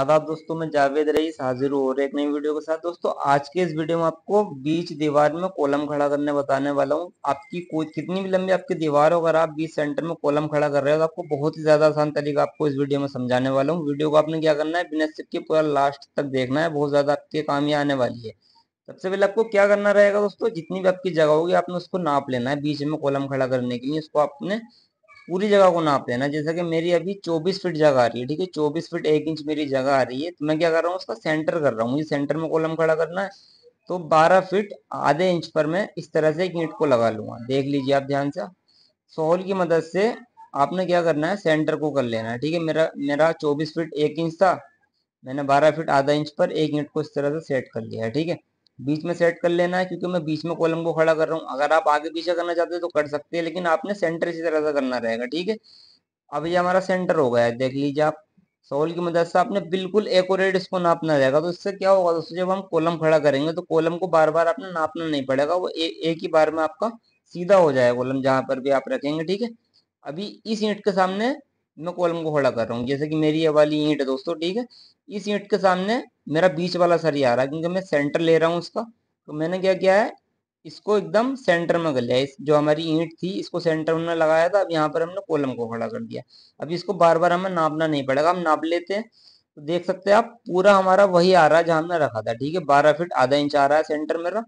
आदाब दोस्तों मैं जावेद रईस हाजिर हूँ और एक नई वीडियो के साथ दोस्तों आज के इस वीडियो में आपको बीच दीवार में कॉलम खड़ा करने बताने वाला हूँ आपकी कितनी भी लंबी आपकी दीवार हो अगर आप बीच सेंटर में कॉलम खड़ा कर रहे हो तो आपको बहुत ही ज्यादा आसान तरीका आपको इस वीडियो में समझाने वाला हूँ वीडियो को आपने क्या करना है बिना सिप के पूरा लास्ट तक देखना है बहुत ज्यादा आपके काम ही आने वाली है सबसे पहले आपको क्या करना रहेगा दोस्तों जितनी भी आपकी जगह होगी आपने उसको नाप लेना है बीच में कॉलम खड़ा करने के लिए उसको आपने पूरी जगह को नाप लेना जैसा कि मेरी अभी 24 फीट जगह आ रही है ठीक है 24 फीट एक इंच मेरी जगह आ रही है तो मैं क्या कर रहा हूँ उसका सेंटर कर रहा हूँ मुझे सेंटर में कॉलम खड़ा करना है तो 12 फीट आधे इंच पर मैं इस तरह से एक ईंट को लगा लूंगा देख लीजिए आप ध्यान से सोल की मदद से आपने क्या करना है सेंटर को कर लेना है ठीक है मेरा मेरा चौबीस फीट एक इंच था मैंने बारह फीट आधा इंच पर एक ईंट को इस तरह से सेट कर लिया है ठीक है बीच में सेट कर लेना है क्योंकि मैं बीच में कॉलम को खड़ा कर रहा हूँ अगर आप आगे पीछे करना चाहते हो तो कर सकते हैं लेकिन आपने सेंटर इसी तरह से करना रहेगा ठीक है अब ये हमारा सेंटर हो गया है देख लीजिए आप सोल की मदद से आपने बिल्कुल एकोरेट इसको नापना रहेगा तो इससे क्या होगा दोस्तों जब हम कॉलम खड़ा करेंगे तो कॉलम को बार बार आपने नापना नहीं पड़ेगा वो ए, एक ही बार में आपका सीधा हो जाएगा कॉलम जहां पर भी आप रखेंगे ठीक है अभी इस ईंट के सामने मैं कॉलम को खड़ा कर रहा हूँ जैसे कि मेरी ये वाली ईंट है दोस्तों ठीक है इस ईंट के सामने मेरा बीच वाला ही आ रहा है क्योंकि मैं सेंटर ले रहा हूँ उसका तो मैंने क्या किया है इसको एकदम सेंटर में कर लिया जो हमारी ईंट थी इसको सेंटर में लगाया था अब यहाँ पर हमने कॉलम को खड़ा कर दिया अब इसको बार बार हमें नापना नहीं पड़ेगा हम नाप लेते हैं तो देख सकते हैं आप पूरा हमारा वही आ रहा है जहाँ हमने रखा था ठीक है बारह फीट आधा इंच आ रहा है सेंटर मेरा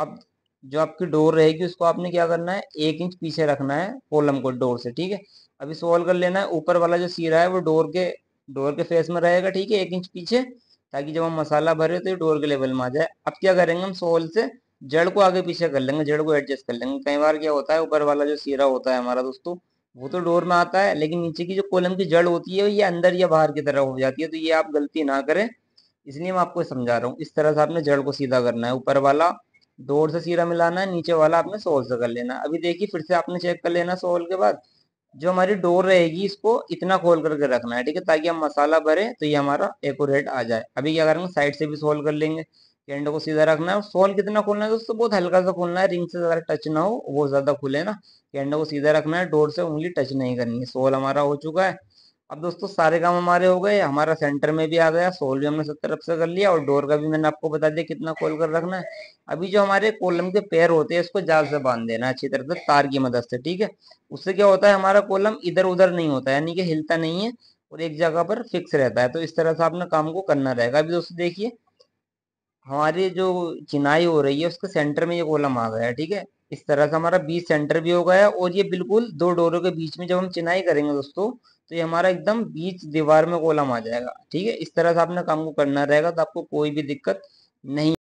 अब जो आपकी डोर रहेगी उसको आपने क्या करना है एक इंच पीछे रखना है कॉलम को डोर से ठीक है अभी सॉल्व कर लेना है ऊपर वाला जो सीरा है वो डोर के डोर के फेस में रहेगा ठीक है एक इंच पीछे ताकि जब हम मसाला भरे तो ये डोर के लेवल में आ जाए अब क्या करेंगे हम सोल से जड़ को आगे पीछे कर लेंगे जड़ को एडजस्ट कर लेंगे कई बार क्या होता है ऊपर वाला जो सीरा होता है हमारा दोस्तों वो तो डोर में आता है लेकिन नीचे की जो कॉलम की जड़ होती है ये अंदर या बाहर की तरह हो जाती है तो ये आप गलती ना करें इसलिए मैं आपको समझा रहा हूँ इस तरह से आपने जड़ को सीधा करना है ऊपर वाला दो से सीरा मिलाना है नीचे वाला आपने सोल से कर लेना अभी देखिए फिर से आपने चेक कर लेना सोल के बाद जो हमारी डोर रहेगी इसको इतना खोल करके रखना है ठीक है ताकि हम मसाला भरे तो ये हमारा एकोरेट आ जाए अभी क्या करेंगे साइड से भी सोल कर लेंगे कैंडो को सीधा रखना है सोल कितना खोलना है दोस्तों बहुत हल्का सा खोलना है रिंग से ज्यादा टच ना हो वो ज्यादा खुले ना कैंडो को सीधा रखना है डोर से उंगली टच नहीं करनी है सोल हमारा हो चुका है अब दोस्तों सारे काम हमारे हो गए हमारा सेंटर में भी आ गया सोल भी हमने सब तरफ से कर लिया और डोर का भी मैंने आपको बता दिया कितना कोल कर रखना है अभी जो हमारे कॉलम के पैर होते हैं इसको जाल से बांध देना अच्छी तरह से तार की मदद से ठीक है उससे क्या होता है हमारा कोलम इधर उधर नहीं होता यानी कि हिलता नहीं है और एक जगह पर फिक्स रहता है तो इस तरह से आपने काम को करना रहेगा अभी दोस्तों देखिए हमारी जो चिनाई हो रही है उसके सेंटर में ये कॉलम आ गया है ठीक है इस तरह से हमारा बीच सेंटर भी हो गया और ये बिल्कुल दो डोरों के बीच में जब हम चिनाई करेंगे दोस्तों तो ये हमारा एकदम बीच दीवार में कोलम आ जाएगा ठीक है इस तरह से आपने काम को करना रहेगा तो आपको कोई भी दिक्कत नहीं